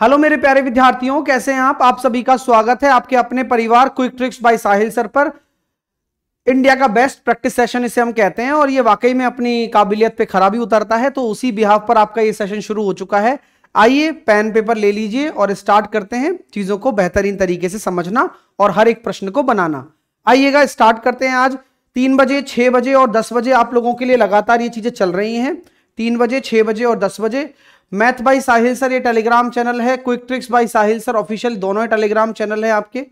hello मेरे प्यारे विद्यार्थियों कैसे हैं आप आप सभी का स्वागत है आपके अपने परिवार quick tricks by Sahil sir पर इंडिया का बेस्ट प्रैक्टिस सेशन इसे हम कहते हैं और ये वाकई में अपनी काबिलियत पे खराबी भी उतरता है तो उसी बिहाव पर आपका ये सेशन शुरू हो चुका है आइए पेन पेपर ले लीजिए और स्टार्ट करते हैं चीज़ों को बेहतरीन तरीके से समझना और हर एक प्रश्न को बनाना आइएगा स्टार्ट करते हैं आज तीन बजे छह बजे और दस बजे आप लोगों के लिए लगातार ये चीज़ें चल रही हैं तीन बजे छह बजे और दस बजे मैथ बाई साहिल सर ये टेलीग्राम चैनल है quick tricks by Sahil sir official दोनों ही टेलीग्राम चैनल है आपके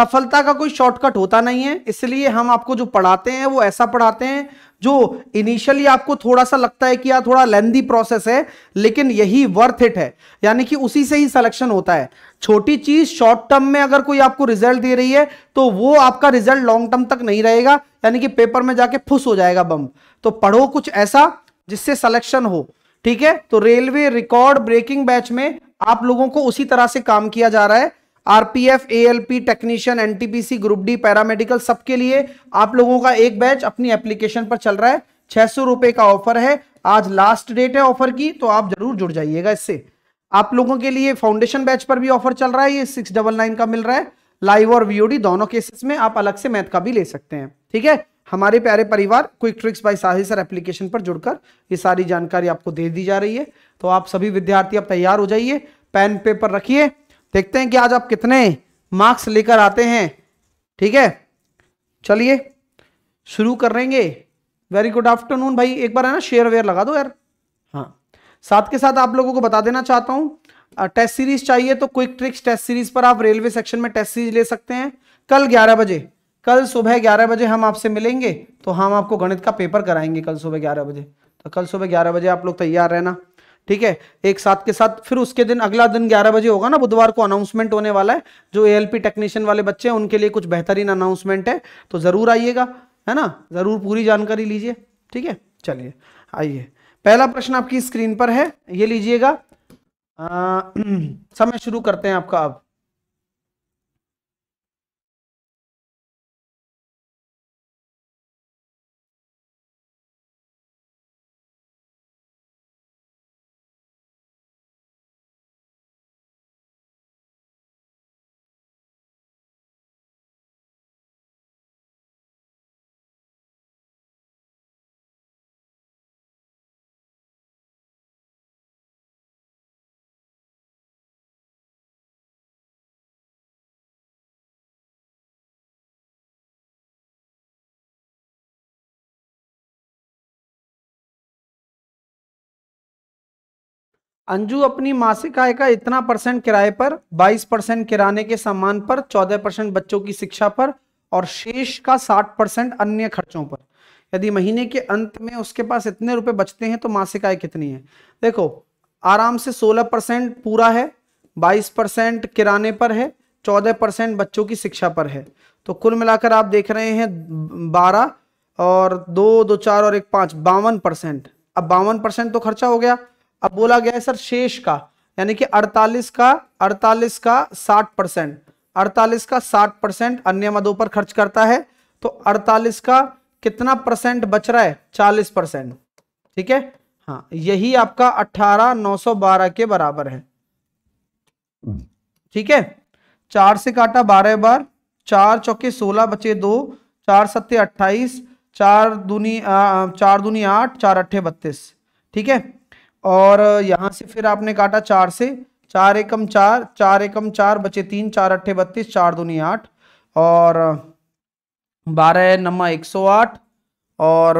सफलता का कोई शॉर्टकट होता नहीं है इसलिए हम आपको जो पढ़ाते हैं वो ऐसा पढ़ाते हैं जो इनिशियली आपको थोड़ा सा लगता है कि यार थोड़ा लेंदी प्रोसेस है लेकिन यही वर्थ इट है यानी कि उसी से ही सिलेक्शन होता है छोटी चीज शॉर्ट टर्म में अगर कोई आपको रिजल्ट दे रही है तो वो आपका रिजल्ट लॉन्ग टर्म तक नहीं रहेगा यानी कि पेपर में जाके फुस हो जाएगा बम तो पढ़ो कुछ ऐसा जिससे सिलेक्शन हो ठीक है तो रेलवे रिकॉर्ड ब्रेकिंग बैच में आप लोगों को उसी तरह से काम किया जा रहा है RPF ALP technician NTPC group D paramedical सबके लिए आप लोगों का एक बैच अपनी एप्लीकेशन पर चल रहा है छह सौ रुपए का ऑफर है आज लास्ट डेट है ऑफर की तो आप जरूर जुड़ जाइएगा इससे आप लोगों के लिए फाउंडेशन बैच पर भी ऑफर चल रहा है ये सिक्स डबल नाइन का मिल रहा है लाइव और वीओडी दोनों केसेस में आप अलग से मैथ का भी ले सकते हैं ठीक है हमारे प्यारे परिवार quick tricks by Sahil sir application पर जुड़कर ये सारी जानकारी आपको दे दी जा रही है तो आप सभी विद्यार्थी अब तैयार हो जाइए पेन पेपर रखिए देखते हैं कि आज आप कितने मार्क्स लेकर आते हैं ठीक है चलिए शुरू करेंगे वेरी गुड आफ्टरनून भाई एक बार है ना शेयर वेयर लगा दो यार हाँ साथ के साथ आप लोगों को बता देना चाहता हूँ टेस्ट सीरीज चाहिए तो क्विक ट्रिक्स टेस्ट सीरीज पर आप रेलवे सेक्शन में टेस्ट सीरीज ले सकते हैं कल ग्यारह बजे कल सुबह ग्यारह बजे हम आपसे मिलेंगे तो हम आपको गणित का पेपर कराएंगे कल सुबह ग्यारह बजे तो कल सुबह ग्यारह बजे आप लोग तैयार रहना ठीक है एक साथ के साथ फिर उसके दिन अगला दिन 11 बजे होगा ना बुधवार को अनाउंसमेंट होने वाला है जो ए टेक्नीशियन वाले बच्चे हैं उनके लिए कुछ बेहतरीन अनाउंसमेंट है तो ज़रूर आइएगा है ना ज़रूर पूरी जानकारी लीजिए ठीक है चलिए आइए पहला प्रश्न आपकी स्क्रीन पर है ये लीजिएगा समय शुरू करते हैं आपका अब अंजू अपनी मासिक आय का इतना परसेंट किराए पर 22 परसेंट किराने के सामान पर 14 परसेंट बच्चों की शिक्षा पर और शेष का 60 परसेंट अन्य खर्चों पर यदि महीने के अंत में उसके पास इतने रुपए बचते हैं तो मासिक आय कितनी है देखो आराम से 16 परसेंट पूरा है 22 परसेंट किराने पर है 14 परसेंट बच्चों की शिक्षा पर है तो कुल मिलाकर आप देख रहे हैं बारह और दो दो चार और एक पाँच बावन परसेंट अब बावन परसेंट तो खर्चा हो गया अब बोला गया है सर शेष का यानी कि 48 का 48 का 60 परसेंट अड़तालीस का 60 परसेंट अन्य मदों पर खर्च करता है तो 48 का कितना परसेंट बच रहा है 40 परसेंट ठीक है हाँ यही आपका 912 के बराबर है ठीक है चार से काटा बारह बार चार चौके सोलह बचे दो चार सत्ते अट्ठाईस चार दूनी आ, चार दूनी आठ चार अट्ठे बत्तीस ठीक है और यहाँ से फिर आपने काटा चार से चार एकम चार चार एकम चार बचे तीन चार अट्ठे बत्तीस चार दूनी आठ और बारह नम्मा एक सौ आठ और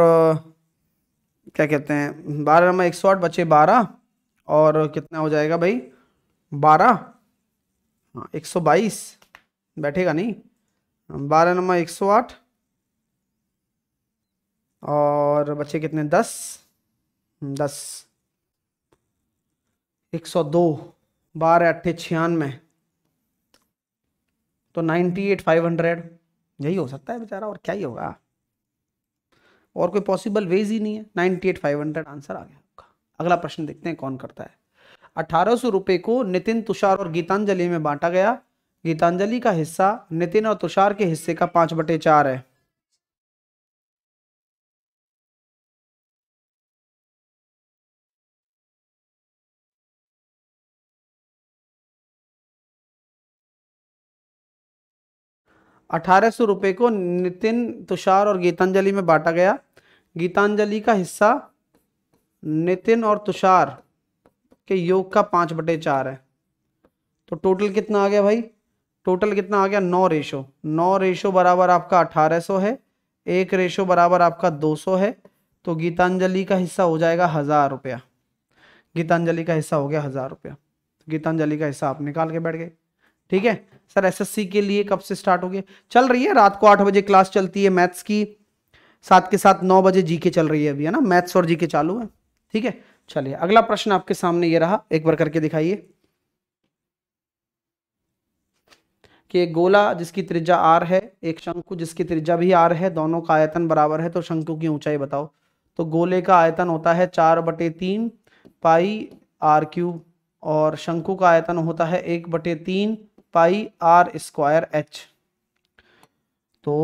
क्या कहते हैं बारह नम्मा एक सौ आठ बचे बारह और कितना हो जाएगा भाई बारह हाँ एक सौ बाईस बैठेगा नहीं बारह नम्मा एक सौ आठ और बचे कितने दस दस एक सौ दो बारह अट्ठे छियानवे तो नाइन्टी एट फाइव हंड्रेड यही हो सकता है बेचारा और क्या ही होगा और कोई पॉसिबल वेज ही नहीं है ninety eight five hundred answer आ गया आपका अगला प्रश्न देखते हैं कौन करता है अठारह सौ रुपये को नितिन तुषार और गीतांजलि में बांटा गया गीतांजलि का हिस्सा नितिन और तुषार के हिस्से का पाँच बटे चार है अठारह सौ रुपये को नितिन तुषार और गीतांजलि में बांटा गया गीतांजलि का हिस्सा नितिन और तुषार के योग का पाँच बटे चार है तो टोटल कितना आ गया भाई टोटल कितना आ गया नौ रेशो नौ रेशो बराबर आपका अठारह सौ है एक रेशो बराबर आपका दो सौ है तो गीतांजलि का हिस्सा हो जाएगा हज़ार रुपया गीतांजलि का हिस्सा हो गया हज़ार रुपया गीतांजलि का हिस्सा आप निकाल के बैठ गए ठीक है सर एसएससी के लिए कब से स्टार्ट हो गया चल रही है रात को आठ बजे क्लास चलती है मैथ्स की साथ के साथ नौ बजे जीके चल रही है अभी है ना मैथ्स और जीके चालू है ठीक है चलिए अगला प्रश्न आपके सामने ये रहा एक बार करके दिखाइए कि एक गोला जिसकी त्रिज्या आर है एक शंकु जिसकी त्रिज्या भी आर है दोनों का आयतन बराबर है तो शंकु की ऊंचाई बताओ तो गोले का आयतन होता है चार बटे तीन पाई आर क्यूब और शंकु का आयतन होता है एक बटे तीन पाई आर स्क्वायर एच तो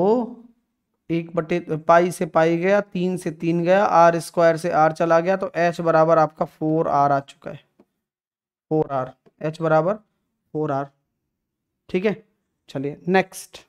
एक बटे पाई से पाई गया तीन से तीन गया आर स्क्वायर से आर चला गया तो एच बराबर आपका फोर आर आ चुका है फोर आर एच बराबर फोर आर ठीक है चलिए नेक्स्ट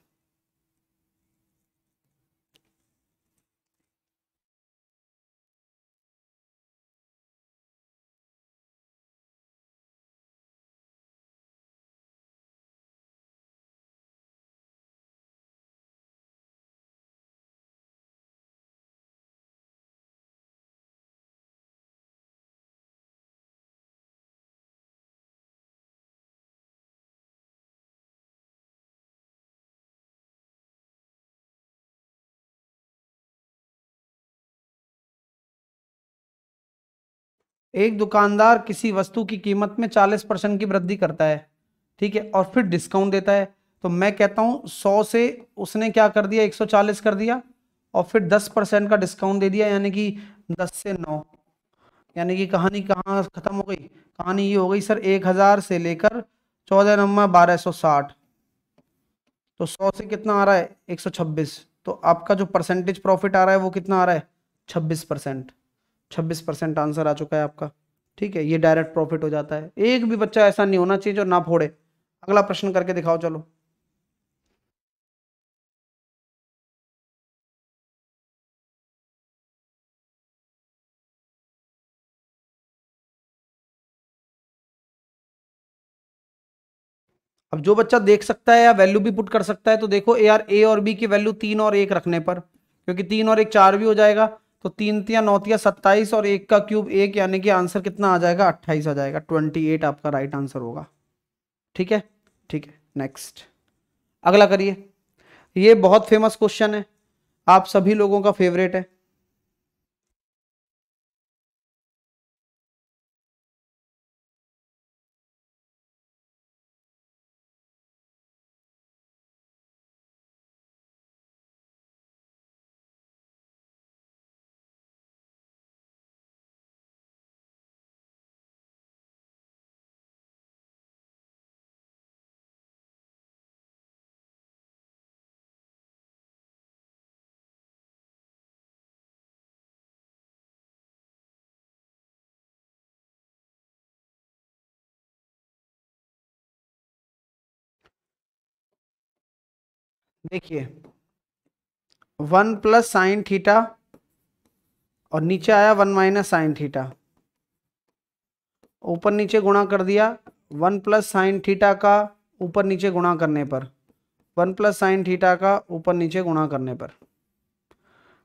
एक दुकानदार किसी वस्तु की कीमत में चालीस परसेंट की वृद्धि करता है ठीक है और फिर डिस्काउंट देता है तो मैं कहता हूँ सौ से उसने क्या कर दिया एक सौ चालीस कर दिया और फिर दस परसेंट का डिस्काउंट दे दिया यानी कि दस से नौ यानी कि कहानी कहाँ ख़त्म हो गई कहानी ये हो गई सर एक हज़ार से लेकर चौदह नंबर बारह सौ साठ तो सौ से कितना आ रहा है एक सौ छब्बीस तो आपका जो परसेंटेज प्रॉफिट आ रहा है वो कितना आ रहा है छब्बीस परसेंट छब्बीस परसेंट आंसर आ चुका है आपका ठीक है ये डायरेक्ट प्रॉफिट हो जाता है एक भी बच्चा ऐसा नहीं होना चाहिए जो ना फोड़े अगला प्रश्न करके दिखाओ चलो अब जो बच्चा देख सकता है या वैल्यू भी पुट कर सकता है तो देखो ए आर ए और बी की वैल्यू तीन और एक रखने पर क्योंकि तीन और एक चार भी हो जाएगा तो तीन तिया नौतिया सत्ताईस और एक का क्यूब एक यानी कि आंसर कितना आ जाएगा अट्ठाईस आ जाएगा ट्वेंटी एट आपका राइट आंसर होगा ठीक है ठीक है नेक्स्ट अगला करिए ये बहुत फेमस क्वेश्चन है आप सभी लोगों का फेवरेट है देखिए वन प्लस साइन थीटा और नीचे आया वन माइनस साइन थीटा ऊपर नीचे गुणा कर दिया वन प्लस साइन थीटा का ऊपर नीचे गुणा करने पर वन प्लस साइन थीटा का ऊपर नीचे गुणा करने पर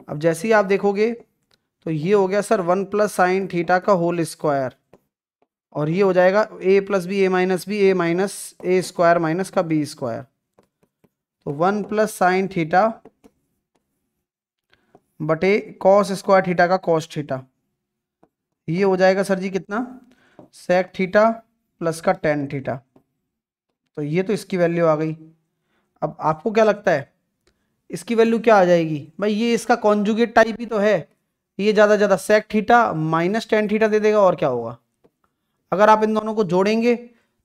अब जैसे ही आप देखोगे तो ये हो गया sir one plus sine theta का होल स्क्वायर और ये हो जाएगा A plus B A minus B A minus A square minus का बी स्क्वायर तो वन प्लस साइन थीटा बटे कॉस स्क्वायर थीटा का कॉस थीटा ये हो जाएगा सर जी कितना सेक थीटा प्लस का टेन थीटा तो ये तो इसकी वैल्यू आ गई अब आपको क्या लगता है इसकी वैल्यू क्या आ जाएगी भाई ये इसका कॉन्जुगेट टाइप ही तो है ये ज़्यादा ज़्यादा sec theta minus tan theta दे देगा और क्या होगा अगर आप इन दोनों को जोड़ेंगे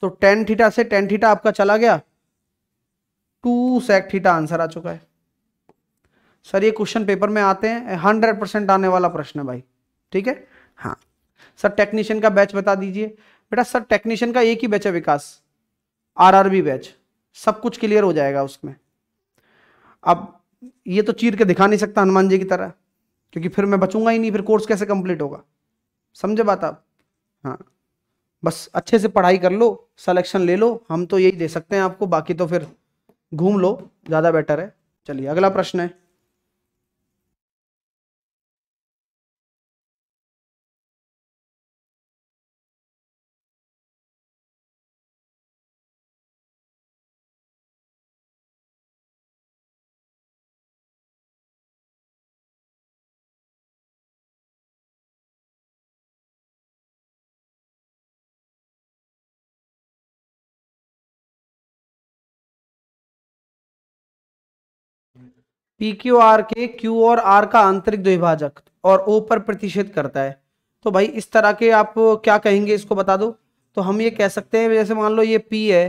तो टेन थीटा से टेन थीटा आपका चला गया टू सेक थीटा आंसर आ चुका है सर ये क्वेश्चन पेपर में आते हैं हंड्रेड परसेंट आने वाला प्रश्न है भाई ठीक है हाँ सर टेक्नीशियन का बैच बता दीजिए बेटा सर टेक्नीशियन का एक ही बैच है विकास आरआरबी बैच सब कुछ क्लियर हो जाएगा उसमें अब ये तो चीर के दिखा नहीं सकता हनुमान जी की तरह क्योंकि फिर मैं बचूंगा ही नहीं फिर कोर्स कैसे कंप्लीट होगा समझे बात आप हाँ बस अच्छे से पढ़ाई कर लो सिलेक्शन ले लो हम तो यही दे सकते हैं आपको बाकी तो फिर घूम लो ज़्यादा बेटर है चलिए अगला प्रश्न है पी क्यू आर के क्यू और आर का आंतरिक द्विभाजक और ओ पर प्रतिशत करता है तो भाई इस तरह के आप क्या कहेंगे इसको बता दो तो हम ये कह सकते हैं जैसे मान लो ये पी है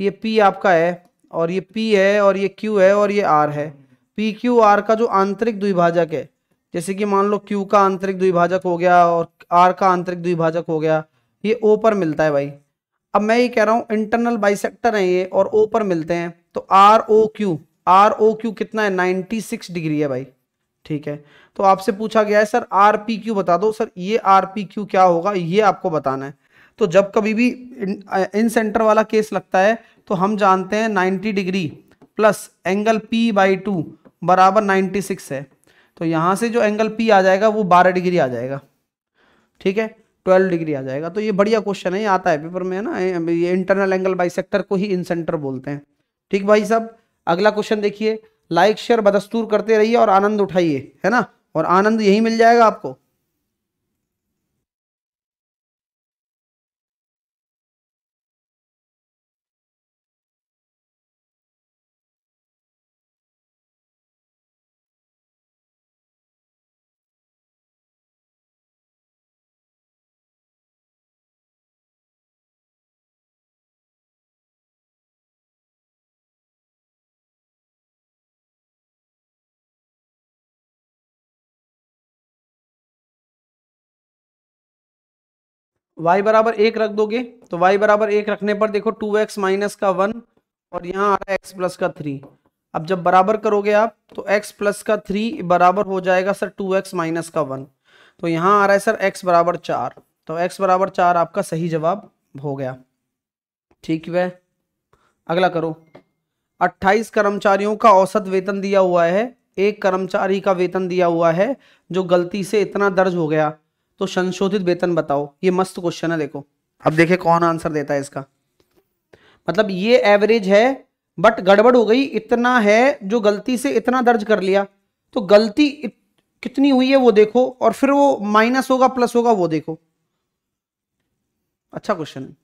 ये पी आपका है और ये पी है और ये क्यू है और ये आर है पी क्यू आर का जो आंतरिक द्विभाजक है जैसे कि मान लो क्यू का आंतरिक द्विभाजक हो गया और आर का आंतरिक द्विभाजक हो गया ये ओ पर मिलता है भाई अब मैं ये कह रहा हूँ इंटरनल बाइसेक्टर है ये और ओ पर मिलते हैं तो R O Q R O Q कितना है 96 डिग्री है भाई ठीक है तो आपसे पूछा गया है सर आर पी क्यू बता दो सर ये आर पी क्यू क्या होगा ये आपको बताना है तो जब कभी भी इन, इन सेंटर वाला केस लगता है तो हम जानते हैं 90 degree plus angle P by two बराबर 96 है तो यहाँ से जो एंगल पी आ जाएगा वो 12 डिग्री आ जाएगा ठीक है 12 डिग्री आ जाएगा तो ये बढ़िया क्वेश्चन है ये आता है पेपर में है ना ये इंटरनल एंगल बाई को ही इन सेंटर बोलते हैं ठीक भाई साहब अगला क्वेश्चन देखिए लाइक शेयर बदस्तूर करते रहिए और आनंद उठाइए है ना और आनंद यही मिल जाएगा आपको y बराबर एक रख दोगे तो y बराबर एक रखने पर देखो टू एक्स माइनस का वन और यहाँ आ रहा है एक्स प्लस का थ्री अब जब बराबर करोगे आप तो x प्लस का थ्री बराबर हो जाएगा सर टू एक्स माइनस का वन तो यहाँ आ रहा है सर x बराबर चार तो x बराबर चार आपका सही जवाब हो गया ठीक है अगला करो 28 कर्मचारियों का औसत वेतन दिया हुआ है एक कर्मचारी का वेतन दिया हुआ है जो गलती से इतना दर्ज हो गया तो संशोधित वेतन बताओ ये मस्त क्वेश्चन है देखो अब देखे कौन आंसर देता है इसका मतलब ये एवरेज है बट गड़बड़ हो गई इतना है जो गलती से इतना दर्ज कर लिया तो गलती कितनी हुई है वो देखो और फिर वो माइनस होगा प्लस होगा वो देखो अच्छा क्वेश्चन है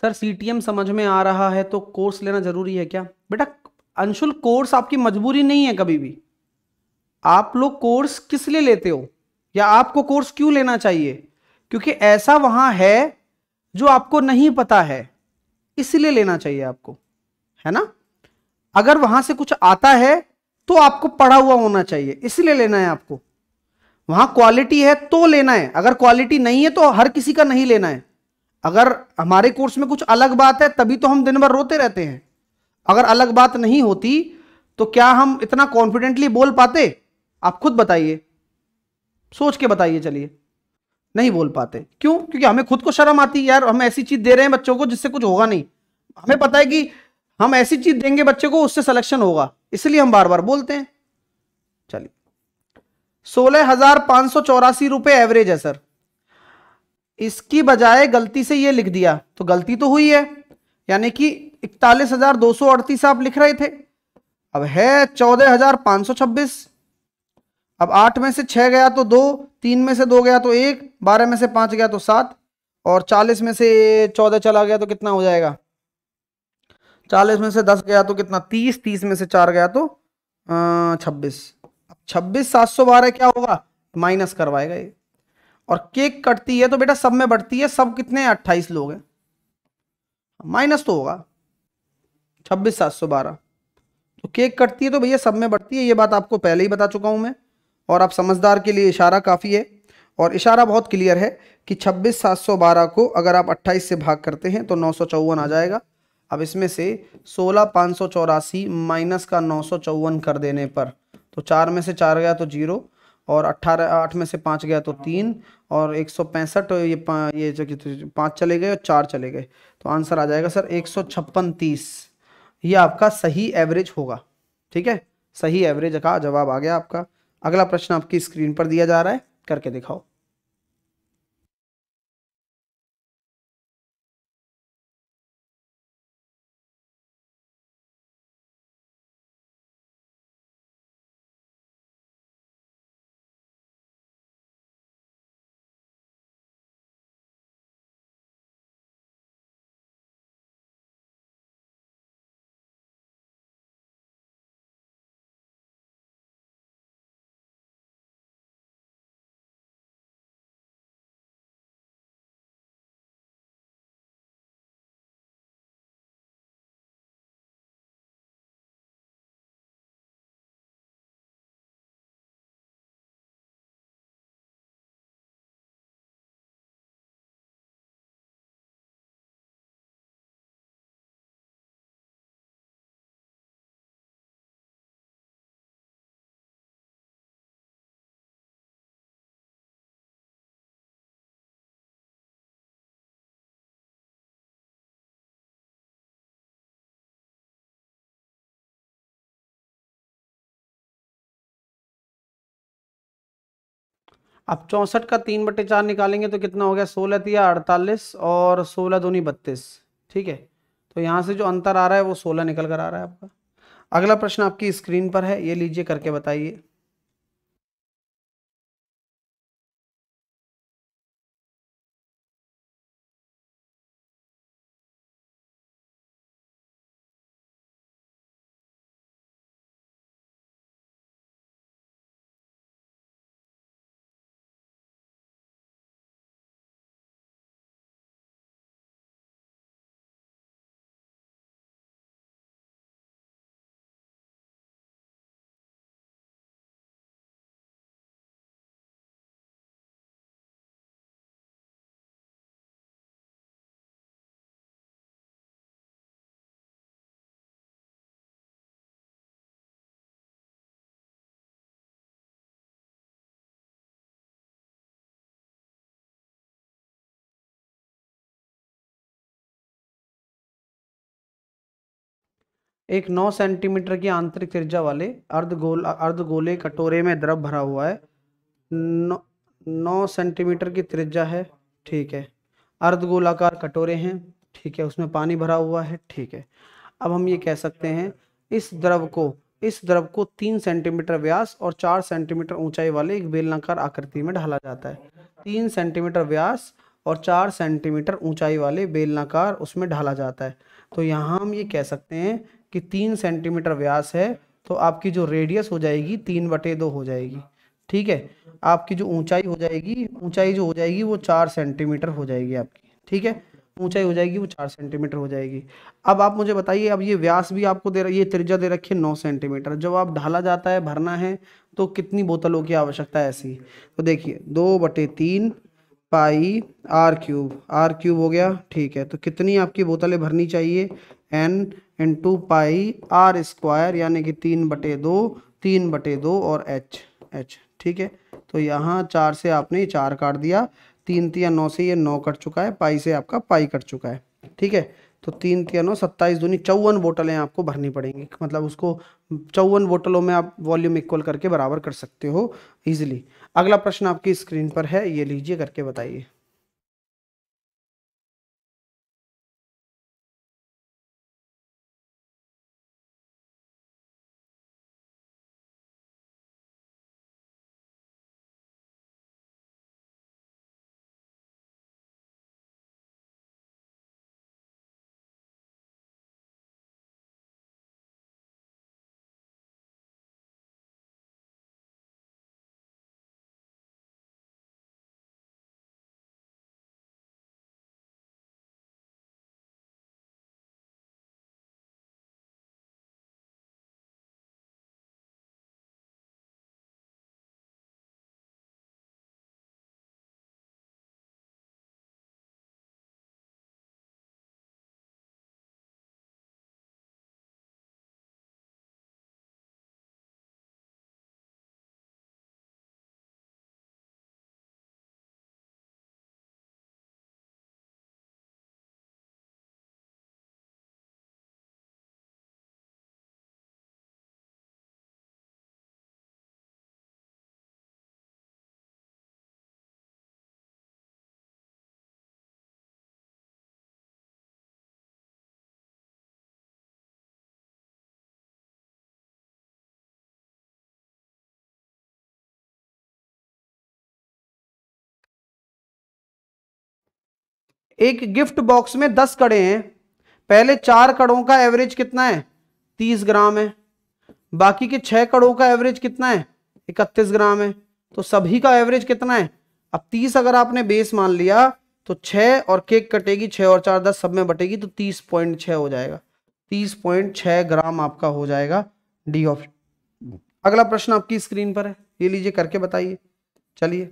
सर सी समझ में आ रहा है तो कोर्स लेना ज़रूरी है क्या बेटा अंशुल कोर्स आपकी मजबूरी नहीं है कभी भी आप लोग कोर्स किस लिए लेते हो या आपको कोर्स क्यों लेना चाहिए क्योंकि ऐसा वहाँ है जो आपको नहीं पता है इसलिए लेना चाहिए आपको है ना अगर वहाँ से कुछ आता है तो आपको पढ़ा हुआ होना चाहिए इसलिए लेना है आपको वहाँ क्वालिटी है तो लेना है अगर क्वालिटी नहीं है तो हर किसी का नहीं लेना है अगर हमारे कोर्स में कुछ अलग बात है तभी तो हम दिन भर रोते रहते हैं अगर अलग बात नहीं होती तो क्या हम इतना कॉन्फिडेंटली बोल पाते आप खुद बताइए सोच के बताइए चलिए नहीं बोल पाते क्यों क्योंकि हमें खुद को शर्म आती है यार हम ऐसी चीज दे रहे हैं बच्चों को जिससे कुछ होगा नहीं हमें पता है कि हम ऐसी चीज देंगे बच्चे को उससे सिलेक्शन होगा इसलिए हम बार बार बोलते हैं चलिए सोलह हजार पांच सौ चौरासी रुपए एवरेज है सर इसकी बजाय गलती से ये लिख दिया तो गलती तो हुई है यानी कि इकतालीस हजार दो सौ अड़तीस आप लिख रहे थे अब है चौदह हजार पांच सौ छब्बीस अब आठ में से छह गया तो दो तीन में से दो गया तो एक बारह में से पांच गया तो सात और चालीस में से चौदह चला गया तो कितना हो जाएगा चालीस में से दस गया तो कितना तीस तीस में से चार गया तो छब्बीस छब्बीस सात सौ बारह क्या होगा माइनस करवाएगा ये और केक कटती है तो बेटा सब में बढ़ती है सब कितने अट्ठाईस लोग हैं माइनस तो होगा छब्बीस सात सौ बारह तो केक कटती है तो भैया सब में बढ़ती है ये बात आपको पहले ही बता चुका हूँ मैं और आप समझदार के लिए इशारा काफ़ी है और इशारा बहुत क्लियर है कि छब्बीस सात सौ बारह को अगर आप अट्ठाईस से भाग करते हैं तो नौ सौ चौवन आ जाएगा अब इसमें से सोलह पाँच सौ चौरासी माइनस का नौ सौ चौवन कर देने पर तो चार में से चार गया तो जीरो और अट्ठारह आठ में से पाँच गया तो तीन और एक सौ पैंसठ ये जो कि पाँच चले गए और चार चले गए तो आंसर आ जाएगा सर एक सौ छप्पन तीस ये आपका सही एवरेज होगा ठीक है सही एवरेज का जवाब आ गया आपका अगला प्रश्न आपकी स्क्रीन पर दिया जा रहा है करके दिखाओ अब चौंसठ का तीन बटे चार निकालेंगे तो कितना हो गया सोलह तिया अड़तालीस और सोलह दूनी बत्तीस ठीक है तो यहाँ से जो अंतर आ रहा है वो सोलह निकल कर आ रहा है आपका अगला प्रश्न आपकी स्क्रीन पर है ये लीजिए करके बताइए एक 9 सेंटीमीटर की आंतरिक त्रिज्या वाले अर्धगोल अर्धगोले कटोरे में द्रव भरा हुआ है नौ नौ सेंटीमीटर की त्रिज्या है ठीक है अर्धगोलाकार कटोरे हैं ठीक है उसमें पानी भरा हुआ है ठीक है अब हम ये कह सकते हैं इस द्रव को इस द्रव को तीन सेंटीमीटर व्यास और चार सेंटीमीटर ऊंचाई वाले एक बेलनाकार आकृति में ढाला जाता है तीन सेंटीमीटर व्यास और चार सेंटीमीटर ऊंचाई वाले बेलनाकार उसमें ढाला जाता है तो यहाँ हम ये कह सकते हैं कि तीन सेंटीमीटर व्यास है तो आपकी जो रेडियस हो जाएगी तीन बटे दो हो जाएगी ठीक है आपकी जो ऊंचाई हो जाएगी ऊंचाई जो हो जाएगी वो चार सेंटीमीटर हो जाएगी आपकी ठीक है ऊंचाई हो जाएगी वो चार सेंटीमीटर हो जाएगी अब आप मुझे बताइए अब ये व्यास भी आपको दे ये त्रिज्या दे रखी है नौ सेंटीमीटर जब आप ढाला जाता है भरना है तो कितनी बोतलों की आवश्यकता है ऐसी तो देखिए दो बटे तीन pi R cube R cube हो गया ठीक है तो कितनी आपकी बोतलें भरनी चाहिए N into pi R square यानी कि तीन बटे दो तीन बटे दो और एच एच ठीक है तो यहाँ चार से आपने चार काट दिया तीन तिया नौ से ये नौ कट चुका है पाई से आपका पाई कट चुका है ठीक है तो तीन तिया नौ सत्ताईस दूनी चौवन बोटलें आपको भरनी पड़ेंगी मतलब उसको चौवन बोटलों में आप वॉल्यूम इक्वल करके बराबर कर सकते हो ईजिली अगला प्रश्न आपकी स्क्रीन पर है ये लीजिए करके बताइए एक गिफ्ट बॉक्स में दस कड़े हैं पहले चार कड़ों का एवरेज कितना है तीस ग्राम है बाकी के छह कड़ों का एवरेज कितना है इकतीस ग्राम है तो सभी का एवरेज कितना है अब तीस अगर आपने बेस मान लिया तो छ और केक कटेगी छह और चार दस सब में बटेगी तो तीस पॉइंट छ हो जाएगा तीस पॉइंट छ ग्राम आपका हो जाएगा डी ऑप्शन अगला प्रश्न आपकी स्क्रीन पर है ये लीजिए करके बताइए चलिए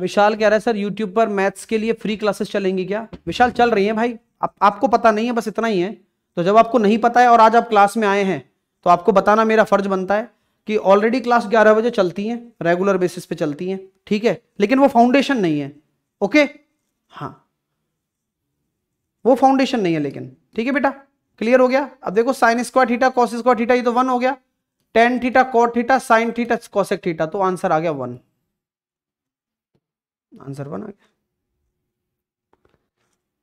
विशाल कह रहा है सर यूट्यूब पर मैथ्स के लिए फ्री क्लासेस चलेंगी क्या विशाल चल रही है भाई आप, आपको पता नहीं है बस इतना ही है तो जब आपको नहीं पता है और आज आप क्लास में आए हैं तो आपको बताना मेरा फर्ज बनता है कि ऑलरेडी क्लास 11 बजे चलती हैं रेगुलर बेसिस पे चलती हैं ठीक है लेकिन वो फाउंडेशन नहीं है ओके हाँ वो फाउंडेशन नहीं है लेकिन ठीक है बेटा क्लियर हो गया अब देखो sine square theta cos square theta ये तो वन हो गया tan theta cot theta sine theta cosec theta तो आंसर आ गया वन आंसर बना गया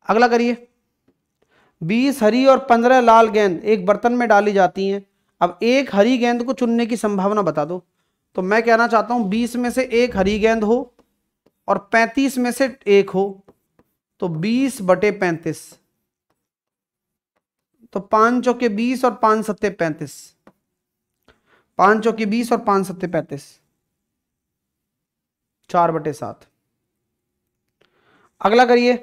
अगला करिए बीस हरी और पंद्रह लाल गेंद एक बर्तन में डाली जाती हैं अब एक हरी गेंद को चुनने की संभावना बता दो तो मैं कहना चाहता हूं बीस में से एक हरी गेंद हो और पैंतीस में से एक हो तो बीस बटे पैंतीस तो पांच चौके बीस और पांच सत्ते पैंतीस पांच चौके बीस और पांच सत्ते पैंतीस चार बटे सात अगला करिए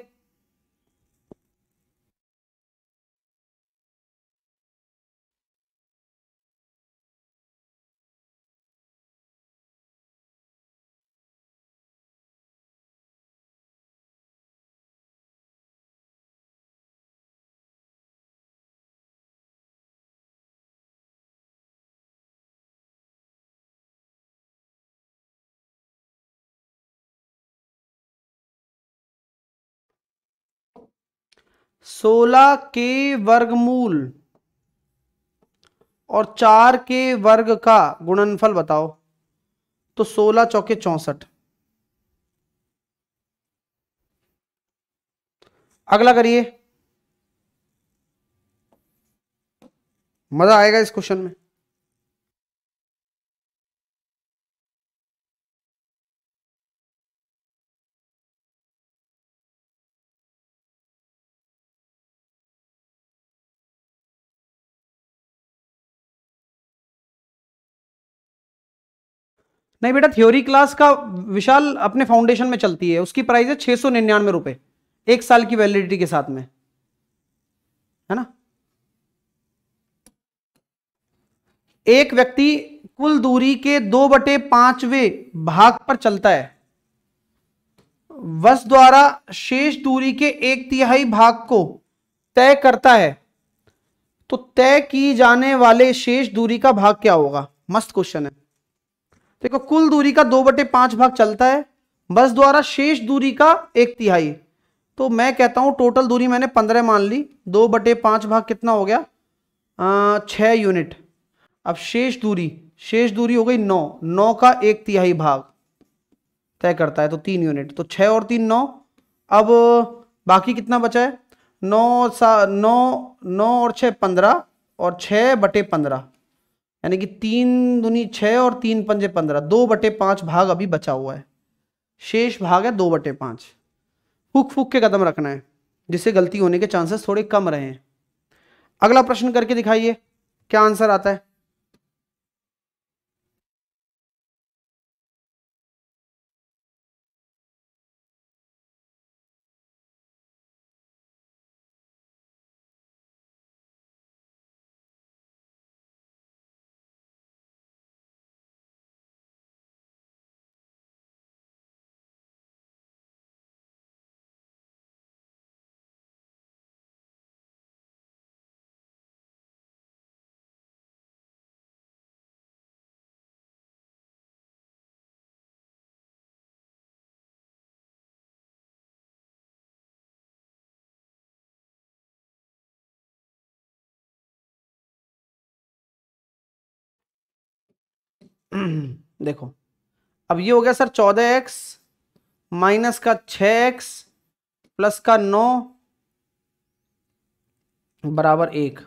सोलह के वर्गमूल और चार के वर्ग का गुणनफल बताओ तो सोलह चौके चौसठ अगला करिए मजा आएगा इस क्वेश्चन में नहीं बेटा थ्योरी क्लास का विशाल अपने फाउंडेशन में चलती है उसकी प्राइस है छह सौ निन्यानवे रुपए एक साल की वैलिडिटी के साथ में है ना एक व्यक्ति कुल दूरी के दो बटे पांचवे भाग पर चलता है वस द्वारा शेष दूरी के एक तिहाई भाग को तय करता है तो तय की जाने वाले शेष दूरी का भाग क्या होगा मस्त क्वेश्चन है देखो कुल दूरी का दो बटे पांच भाग चलता है बस द्वारा शेष दूरी का एक तिहाई तो मैं कहता हूं टोटल दूरी मैंने पंद्रह मान ली दो बटे पांच भाग कितना हो गया छह यूनिट अब शेष दूरी शेष दूरी हो गई नौ नौ का एक तिहाई भाग तय करता है तो तीन यूनिट तो छह और तीन नौ अब बाकी कितना बचा है नौ सा नौ नौ और छः पंद्रह और छः बटे पंद्रह यानी कि तीन दुनी छः और तीन पंजे पंद्रह दो बटे पाँच भाग अभी बचा हुआ है शेष भाग है दो बटे पाँच फूक फूक के कदम रखना है जिससे गलती होने के चांसेस थोड़े कम रहे हैं अगला प्रश्न करके दिखाइए क्या आंसर आता है देखो अब ये हो गया सर चौदह एक्स माइनस का छ एक्स प्लस का नौ बराबर एक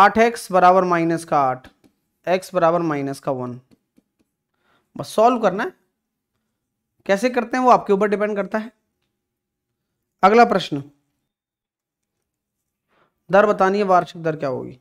आठ एक्स बराबर माइनस का आठ एक्स बराबर माइनस का वन बस सॉल्व करना है कैसे करते हैं वो आपके ऊपर डिपेंड करता है अगला प्रश्न दर बतानी है वार्षिक दर क्या होगी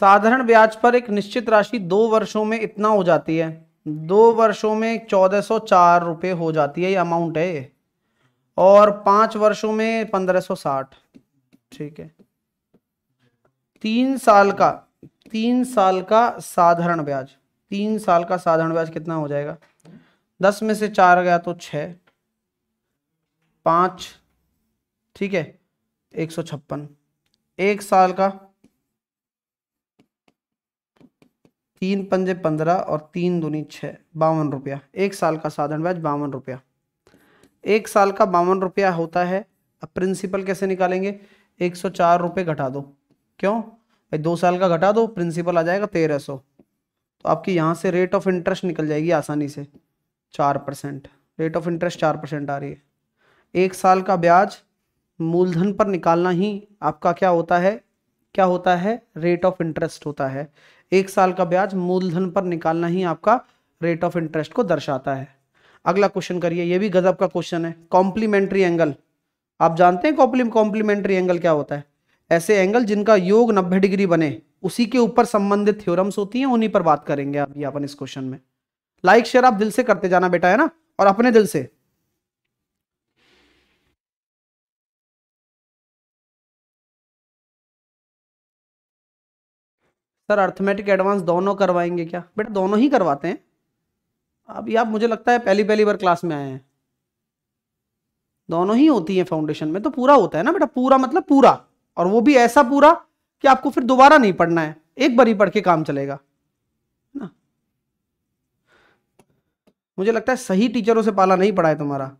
साधारण ब्याज पर एक निश्चित राशि दो वर्षों में इतना हो जाती है दो वर्षों में चौदह सौ चार रुपये हो जाती है ये अमाउंट है ये और पाँच वर्षों में पंद्रह सौ साठ ठीक है तीन साल का तीन साल का साधारण ब्याज तीन साल का साधारण ब्याज कितना हो जाएगा दस में से चार गया तो छ पाँच ठीक है एक सौ छप्पन एक साल का तीन पंजे पंद्रह और तीन दूनी छः बावन रुपया एक साल का साधारण ब्याज बावन रुपया एक साल का बावन रुपया होता है अब प्रिंसिपल कैसे निकालेंगे एक सौ चार रुपये घटा दो क्यों भाई दो साल का घटा दो प्रिंसिपल आ जाएगा तेरह सौ तो आपकी यहाँ से रेट ऑफ इंटरेस्ट निकल जाएगी आसानी से चार परसेंट रेट ऑफ इंटरेस्ट चार परसेंट आ रही है एक साल का ब्याज मूलधन पर निकालना ही आपका क्या होता है क्या होता है रेट ऑफ इंटरेस्ट होता है एक साल का ब्याज मूलधन पर निकालना ही आपका रेट ऑफ इंटरेस्ट को दर्शाता है अगला क्वेश्चन करिए ये भी गजब का क्वेश्चन है कॉम्प्लीमेंट्री एंगल आप जानते हैं कॉम्प्लीमेंट्री एंगल क्या होता है ऐसे एंगल जिनका योग नब्बे डिग्री बने उसी के ऊपर संबंधित थ्योरम्स होती हैं उन्हीं पर बात करेंगे अभी अपन इस क्वेश्चन में लाइक शेयर आप दिल से करते जाना बेटा है ना और अपने दिल से सर अर्थमेटिक एडवांस दोनों करवाएंगे क्या बेटा दोनों ही करवाते हैं अभी आप मुझे लगता है पहली पहली बार क्लास में आए हैं दोनों ही होती हैं फाउंडेशन में तो पूरा होता है ना बेटा पूरा मतलब पूरा और वो भी ऐसा पूरा कि आपको फिर दोबारा नहीं पढ़ना है एक बार ही पढ़ के काम चलेगा ना मुझे लगता है सही टीचरों से पाला नहीं पढ़ा है तुम्हारा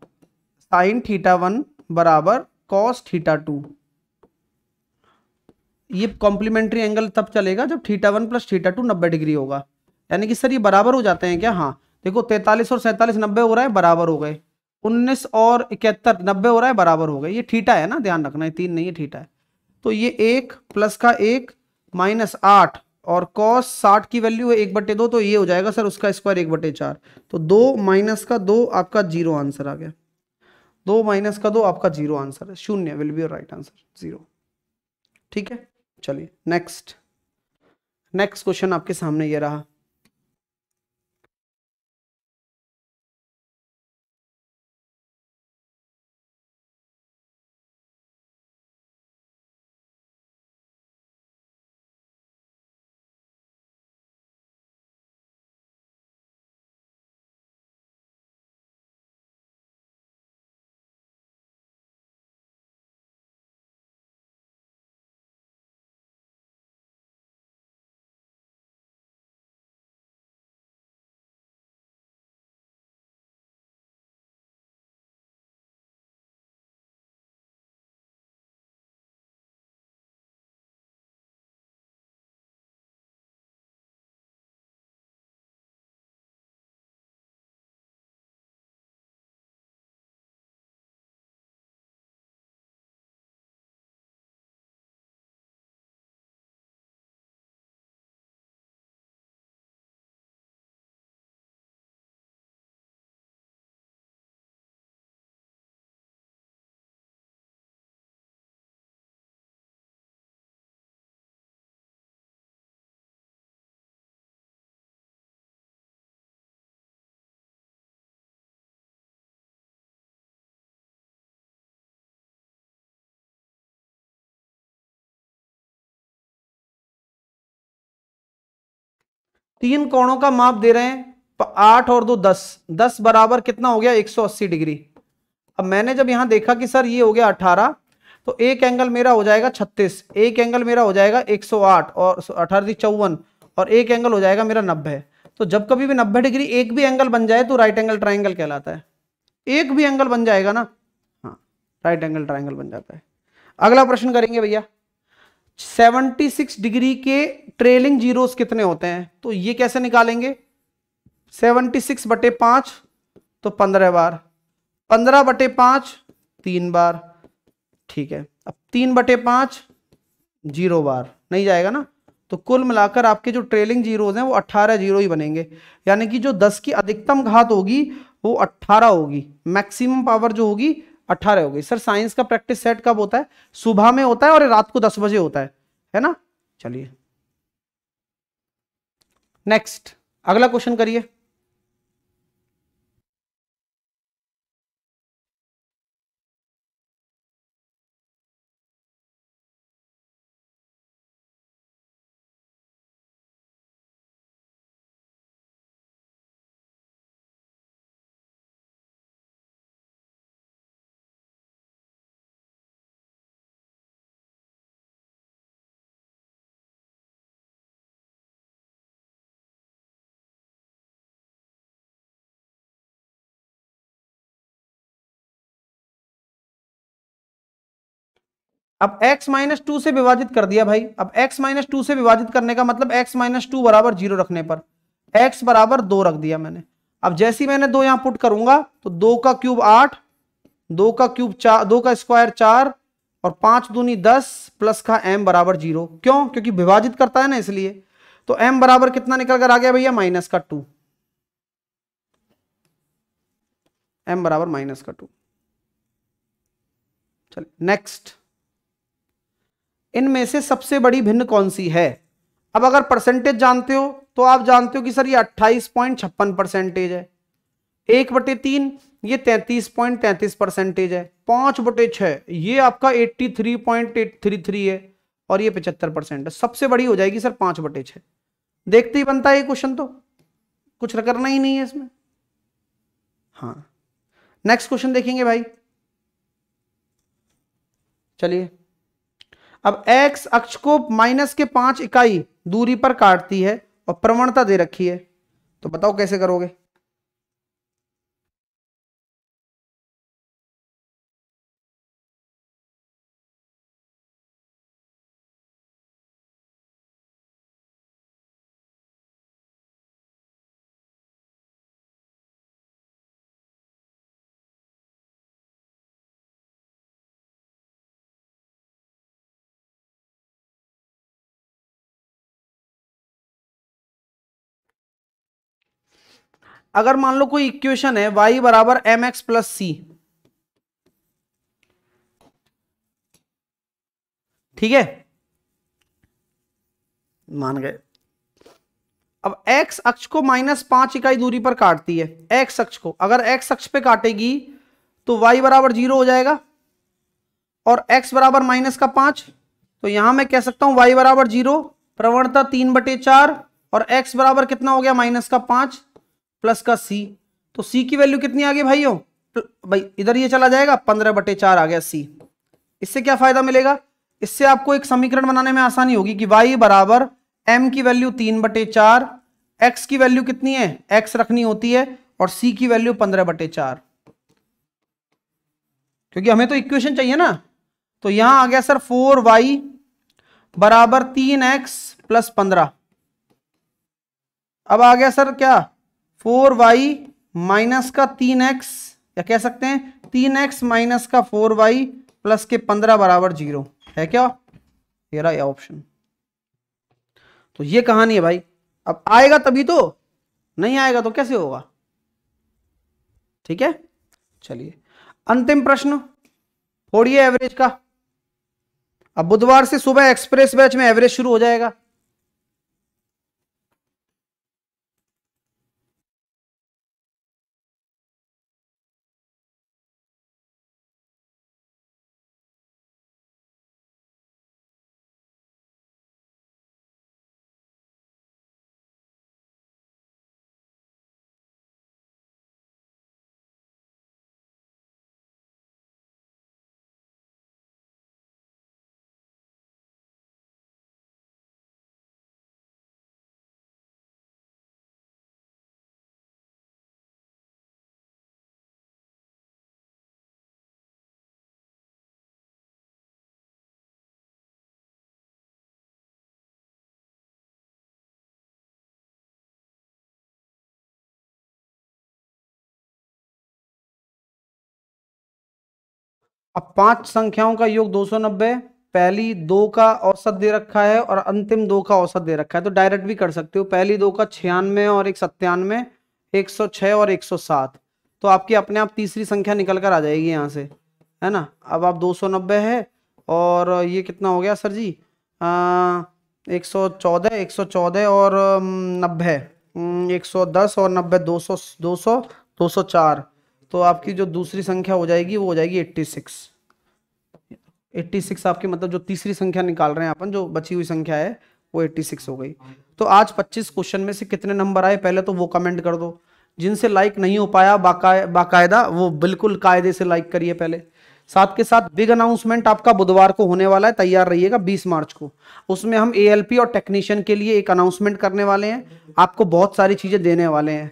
साइन थीटा वन बराबर कॉस थीटा टू ये कॉम्प्लीमेंट्री एंगल तब चलेगा जब theta one plus theta two नब्बे डिग्री होगा यानी कि सर ये बराबर हो जाते हैं क्या हाँ देखो तैतालीस और सैंतालीस नब्बे हो रहा है बराबर हो गए उन्नीस और इकहत्तर नब्बे हो रहा है बराबर हो गए ये थीटा है ना ध्यान रखना है तीन नहीं है थीटा है तो ये एक प्लस का एक माइनस आठ और कॉस साठ की वैल्यू है एक बटे दो तो ये हो जाएगा सर उसका स्क्वायर एक बटे चार तो दो माइनस का दो आपका जीरो आंसर आ गया दो माइनस का दो आपका जीरो आंसर है शून्य will be right answer zero ठीक है चलिए नेक्स्ट नेक्स्ट क्वेश्चन आपके सामने ये रहा तीन कोणों का माप दे रहे हैं आठ और दो दस दस बराबर कितना हो गया एक सौ अस्सी डिग्री अब मैंने जब यहां देखा कि सर ये हो गया अठारह तो एक एंगल मेरा हो जाएगा छत्तीस एक एंगल मेरा हो जाएगा आठ और अठारह चौवन और एक एंगल हो जाएगा मेरा नब्बे तो जब कभी भी नब्बे डिग्री एक भी एंगल बन जाए तो राइट एंगल ट्राइंगल कहलाता है एक भी एंगल बन जाएगा ना हाँ राइट एंगल ट्राइंगल बन जाता है अगला प्रश्न करेंगे भैया 76 डिग्री के ट्रेलिंग जीरोस कितने होते हैं तो ये कैसे निकालेंगे 76 सिक्स बटे पांच तो पंद्रह बार पंद्रह बटे पांच तीन बार ठीक है अब तीन बटे पांच जीरो बार नहीं जाएगा ना तो कुल मिलाकर आपके जो ट्रेलिंग जीरोज हैं वो अट्ठारह जीरो ही बनेंगे यानी कि जो दस की अधिकतम घात होगी वो अट्ठारह होगी मैक्सिमम पावर जो होगी अट्ठारह होगी सर साइंस का प्रैक्टिस सेट कब होता है सुबह में होता है और रात को दस बजे होता है है ना चलिए नेक्स्ट अगला क्वेश्चन करिए अब x माइनस टू से विभाजित कर दिया भाई अब x माइनस टू से विभाजित करने का मतलब x माइनस टू बराबर जीरो रखने पर x बराबर दो रख दिया मैंने अब जैसी मैंने दो यहां पुट करूंगा तो दो का क्यूब आठ दो का क्यूब चार दो का स्क्वायर चार और पांच दूनी दस प्लस का m बराबर जीरो क्यों क्योंकि विभाजित करता है ना इसलिए तो m बराबर कितना निकल कर आ गया भैया माइनस का टू एम बराबर माइनस का टू चलिए नेक्स्ट इनमें से सबसे बड़ी भिन्न कौन सी है अब अगर परसेंटेज जानते हो तो आप जानते हो कि सर ये अट्ठाईस पॉइंट छप्पन परसेंटेज है एक बटे तीन ये तैतीस पॉइंट तैंतीस परसेंटेज है पांच बटे छः ये आपका eighty three point eight three three है और ये पचहत्तर परसेंट है सबसे बड़ी हो जाएगी सर पांच बटे छ देखते ही बनता है ये क्वेश्चन तो कुछ तो करना ही नहीं है इसमें हाँ नेक्स्ट क्वेश्चन देखेंगे भाई चलिए अब एक्स अक्ष को माइनस के पांच इकाई दूरी पर काटती है और प्रवणता दे रखी है तो बताओ कैसे करोगे अगर मान लो कोई इक्वेशन है वाई बराबर एम एक्स प्लस सी ठीक है मान गए अब x अक्ष को माइनस पांच इकाई दूरी पर काटती है x अक्ष को अगर x अक्ष पे काटेगी तो y बराबर जीरो हो जाएगा और x बराबर माइनस का पांच तो यहां मैं कह सकता हूं y बराबर जीरो प्रवणता तीन बटे चार और x बराबर कितना हो गया माइनस का पांच प्लस का सी तो सी की वैल्यू कितनी आ गई भाइयों भाई इधर ये चला जाएगा पंद्रह बटे चार आ गया सी इससे क्या फायदा मिलेगा इससे आपको एक समीकरण बनाने में आसानी होगी कि वाई बराबर एम की वैल्यू तीन बटे चार एक्स की वैल्यू कितनी है एक्स रखनी होती है और सी की वैल्यू पंद्रह बटे चार क्योंकि हमें तो इक्वेशन चाहिए ना तो यहां आ गया सर फोर वाई बराबर तीन एक्स प्लस पंद्रह अब आ गया सर क्या फोर वाई माइनस का तीन एक्स या कह सकते हैं तीन एक्स माइनस का फोर वाई प्लस के पंद्रह बराबर जीरो है क्या ये रहा ऑप्शन तो ये कहानी है भाई अब आएगा तभी तो नहीं आएगा तो कैसे होगा ठीक है चलिए अंतिम प्रश्न फोड़िए एवरेज का अब बुधवार से सुबह एक्सप्रेस बैच में एवरेज शुरू हो जाएगा अब पांच संख्याओं का योग 290 पहली दो का औसत दे रखा है और अंतिम दो का औसत दे रखा है तो डायरेक्ट भी कर सकते हो पहली दो का छियानवे और एक सत्तानवे एक सौ और एक सौ सात तो आपकी अपने आप तीसरी संख्या निकल कर आ जाएगी यहाँ से है ना अब आप दो सौ नब्बे है और ये कितना हो गया सर जी आ, एक सौ चौदह एक सौ चौदह और नब्बे एक सौ दस और नब्बे दो सौ दो सौ दो सौ चार तो आपकी जो दूसरी संख्या हो जाएगी वो हो जाएगी 86 86 आपकी मतलब जो तीसरी संख्या निकाल रहे हैं अपन जो बची हुई संख्या है वो 86 हो गई तो आज 25 क्वेश्चन में से कितने नंबर आए पहले तो वो कमेंट कर दो जिनसे लाइक नहीं हो पाया बाकायदा वो बिल्कुल कायदे से लाइक करिए पहले साथ के साथ बिग अनाउंसमेंट आपका बुधवार को होने वाला है तैयार रहिएगा 20 मार्च को उसमें हम एएलपी और टेक्नीशियन के लिए एक अनाउंसमेंट करने वाले हैं आपको बहुत सारी चीज़ें देने वाले हैं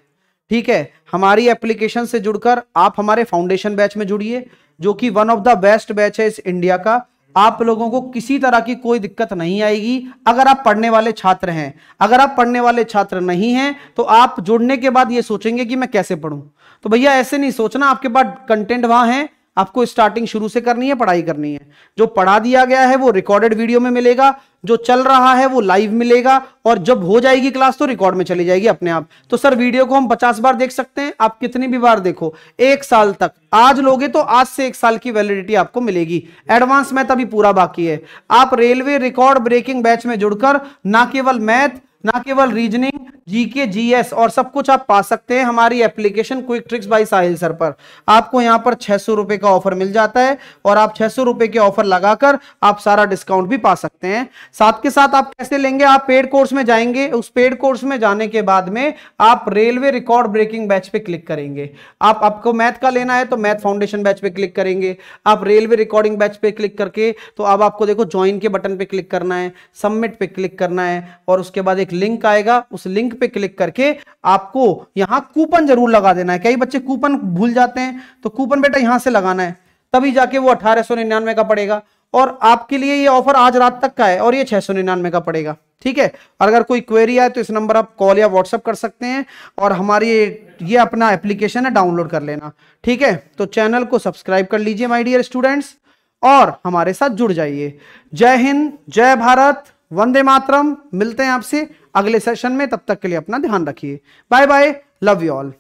ठीक है हमारी एप्लीकेशन से जुड़कर आप हमारे फाउंडेशन बैच में जुड़िए जो कि one of the best batch है इस इंडिया का आप लोगों को किसी तरह की कोई दिक्कत नहीं आएगी अगर आप पढ़ने वाले छात्र हैं अगर आप पढ़ने वाले छात्र नहीं हैं तो आप जुड़ने के बाद ये सोचेंगे कि मैं कैसे पढ़ूं तो भैया ऐसे नहीं सोचना आपके पास कंटेंट वहां है आपको स्टार्टिंग शुरू से करनी है पढ़ाई करनी है जो पढ़ा दिया गया है वो रिकॉर्डेड वीडियो में मिलेगा जो चल रहा है वो लाइव मिलेगा और जब हो जाएगी क्लास तो रिकॉर्ड में चली जाएगी अपने आप तो सर वीडियो को हम 50 बार देख सकते हैं आप कितनी भी बार देखो एक साल तक आज लोगे तो आज से एक साल की वैलिडिटी आपको मिलेगी एडवांस मैथ अभी पूरा बाकी है आप रेलवे रिकॉर्ड ब्रेकिंग बैच में जुड़कर ना केवल मैथ ना केवल रीजनिंग जीके जीएस और सब कुछ आप पा सकते हैं हमारी application quick tricks by Sahil sir पर आपको यहाँ पर छह सौ रुपए का ऑफर मिल जाता है और आप छह सौ रुपए के ऑफर लगाकर आप सारा डिस्काउंट भी पा सकते हैं साथ के साथ आप कैसे लेंगे आप पेड कोर्स में जाएंगे उस पेड कोर्स में जाने के बाद में आप रेलवे रिकॉर्ड ब्रेकिंग बैच पे क्लिक करेंगे आप आपको मैथ का लेना है तो मैथ फाउंडेशन बैच पे क्लिक करेंगे आप रेलवे रिकॉर्डिंग बैच पे क्लिक करके तो अब आपको देखो ज्वाइन के बटन पे क्लिक करना है सबमिट पे क्लिक करना है और उसके बाद एक लिंक आएगा उस लिंक पे क्लिक करके आपको यहां कूपन जरूर लगा देना है कई बच्चे कूपन भूल जाते हैं तो कूपन बेटा यहां से लगाना है तभी जाके वो अठारह का पड़ेगा और आपके लिए ये ऑफर आज रात तक का है और ये छह सौ निन्यानवे का पड़ेगा ठीक है अगर कोई क्वेरी आए तो इस नंबर आप कॉल या व्हाट्सअप कर सकते हैं और हमारी ये अपना एप्लीकेशन है डाउनलोड कर लेना ठीक है तो चैनल को सब्सक्राइब कर लीजिए माय डियर स्टूडेंट्स और हमारे साथ जुड़ जाइए जय हिंद जय भारत वंदे मातरम मिलते हैं आपसे अगले सेशन में तब तक के लिए अपना ध्यान रखिए bye bye love you all